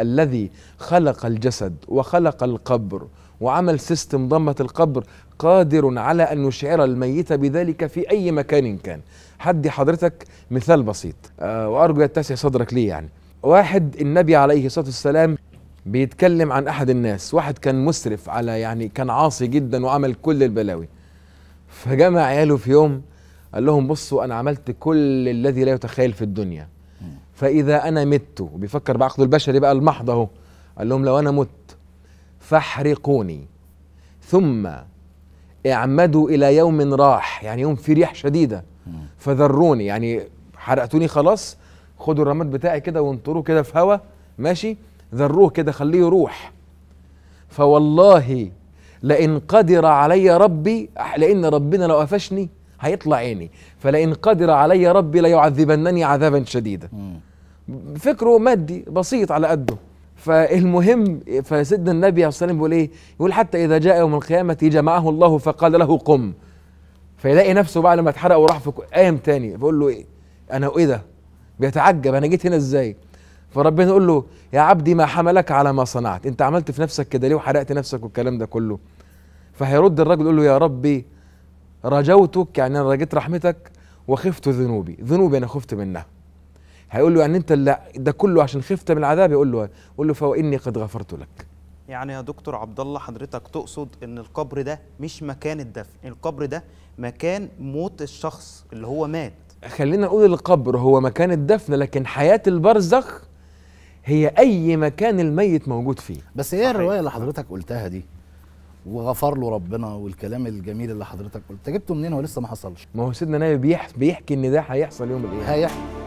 الذي خلق الجسد وخلق القبر وعمل سيستم ضمة القبر قادر على أن يشعر الميت بذلك في أي مكان كان حدي حضرتك مثال بسيط آه، وأرجو يتسع صدرك ليه يعني واحد النبي عليه الصلاة والسلام بيتكلم عن أحد الناس واحد كان مسرف على يعني كان عاصي جدا وعمل كل البلاوي فجمع عياله في يوم قال لهم بصوا أنا عملت كل الذي لا يتخيل في الدنيا فإذا أنا مت وبيفكر بعقله البشري بقى المحض أهو قال لهم لو أنا مت فاحرقوني ثم اعمدوا إلى يوم راح يعني يوم في ريح شديدة فذروني يعني حرقتوني خلاص خدوا الرماد بتاعي كده وانطروه كده في هوا ماشي ذروه كده خليه يروح فوالله لئن قدر علي ربي لأن ربنا لو قفشني هيطلع عيني فلئن قدر علي ربي ليعذبنني عذابا شديدا فكره مادي بسيط على قده فالمهم فسيدنا النبي عليه الصلاه والسلام بيقول ايه؟ يقول حتى اذا جاء يوم القيامه جمعه الله فقال له قم فيلاقي نفسه بعد ما اتحرق وراح في قيام تاني بيقول له ايه؟ انا ايه ده؟ بيتعجب انا جيت هنا ازاي؟ فربنا يقول له يا عبدي ما حملك على ما صنعت انت عملت في نفسك كده ليه وحرقت نفسك والكلام ده كله فهيرد الرجل يقول له يا ربي رجوتك يعني انا رجيت رحمتك وخفت ذنوبي ذنوبي انا خفت منها هيقول له يعني انت لا ده كله عشان خفت من العذاب يقول له يقول له فواني قد غفرت لك يعني يا دكتور عبد الله حضرتك تقصد ان القبر ده مش مكان الدفن القبر ده مكان موت الشخص اللي هو مات خلينا نقول القبر هو مكان الدفن لكن حياه البرزخ هي اي مكان الميت موجود فيه بس ايه الروايه اللي حضرتك قلتها دي وغفر له ربنا والكلام الجميل اللي حضرتك قلت جبته منين هو لسه ما حصلش ما هو سيدنا النبي بيحكي ان ده هيحصل يوم الايه هيحصل